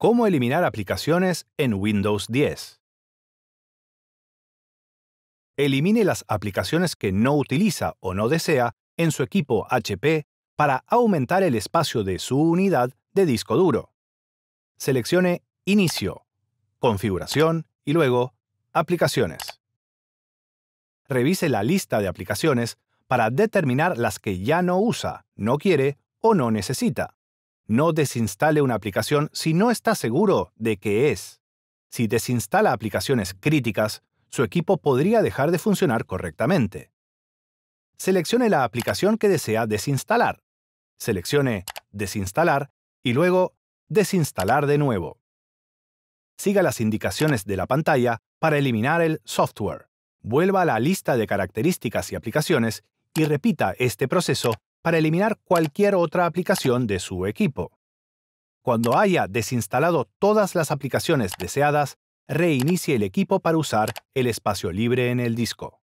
Cómo eliminar aplicaciones en Windows 10. Elimine las aplicaciones que no utiliza o no desea en su equipo HP para aumentar el espacio de su unidad de disco duro. Seleccione Inicio, Configuración y luego Aplicaciones. Revise la lista de aplicaciones para determinar las que ya no usa, no quiere o no necesita. No desinstale una aplicación si no está seguro de que es. Si desinstala aplicaciones críticas, su equipo podría dejar de funcionar correctamente. Seleccione la aplicación que desea desinstalar. Seleccione Desinstalar y luego Desinstalar de nuevo. Siga las indicaciones de la pantalla para eliminar el software. Vuelva a la lista de características y aplicaciones y repita este proceso para eliminar cualquier otra aplicación de su equipo. Cuando haya desinstalado todas las aplicaciones deseadas, reinicie el equipo para usar el espacio libre en el disco.